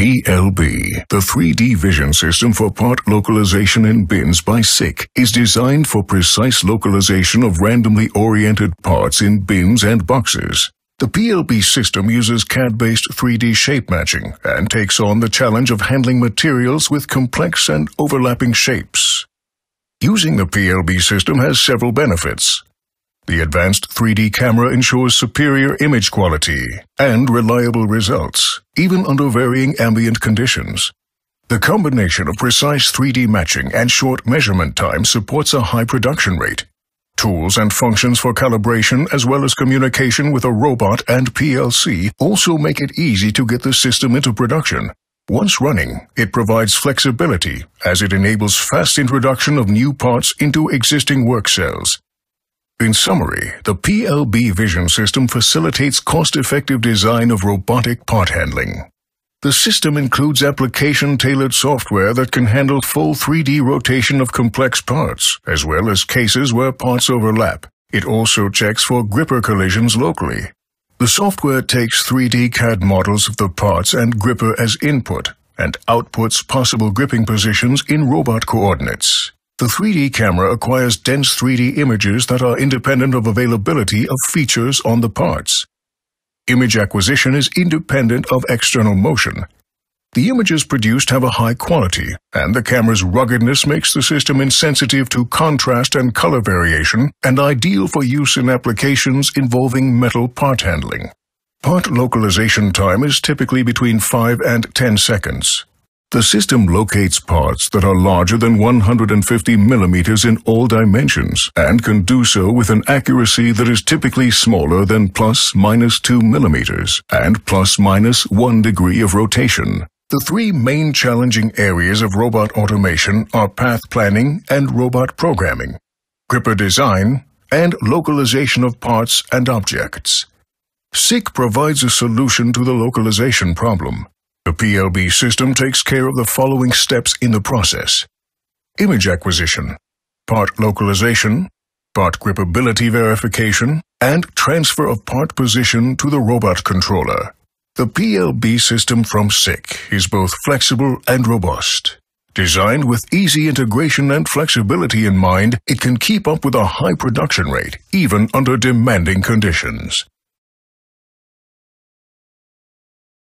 PLB, the 3D vision system for part localization in bins by SICK, is designed for precise localization of randomly oriented parts in bins and boxes. The PLB system uses CAD-based 3D shape matching and takes on the challenge of handling materials with complex and overlapping shapes. Using the PLB system has several benefits. The advanced 3D camera ensures superior image quality and reliable results, even under varying ambient conditions. The combination of precise 3D matching and short measurement time supports a high production rate. Tools and functions for calibration as well as communication with a robot and PLC also make it easy to get the system into production. Once running, it provides flexibility as it enables fast introduction of new parts into existing work cells, in summary, the PLB vision system facilitates cost-effective design of robotic part handling. The system includes application-tailored software that can handle full 3D rotation of complex parts, as well as cases where parts overlap. It also checks for gripper collisions locally. The software takes 3D CAD models of the parts and gripper as input and outputs possible gripping positions in robot coordinates. The 3D camera acquires dense 3D images that are independent of availability of features on the parts. Image acquisition is independent of external motion. The images produced have a high quality, and the camera's ruggedness makes the system insensitive to contrast and color variation and ideal for use in applications involving metal part handling. Part localization time is typically between 5 and 10 seconds. The system locates parts that are larger than 150 millimeters in all dimensions and can do so with an accuracy that is typically smaller than plus minus 2 millimeters and plus minus 1 degree of rotation. The three main challenging areas of robot automation are path planning and robot programming, gripper design, and localization of parts and objects. SICK provides a solution to the localization problem. The PLB system takes care of the following steps in the process. Image acquisition, part localization, part grippability verification, and transfer of part position to the robot controller. The PLB system from SICK is both flexible and robust. Designed with easy integration and flexibility in mind, it can keep up with a high production rate, even under demanding conditions.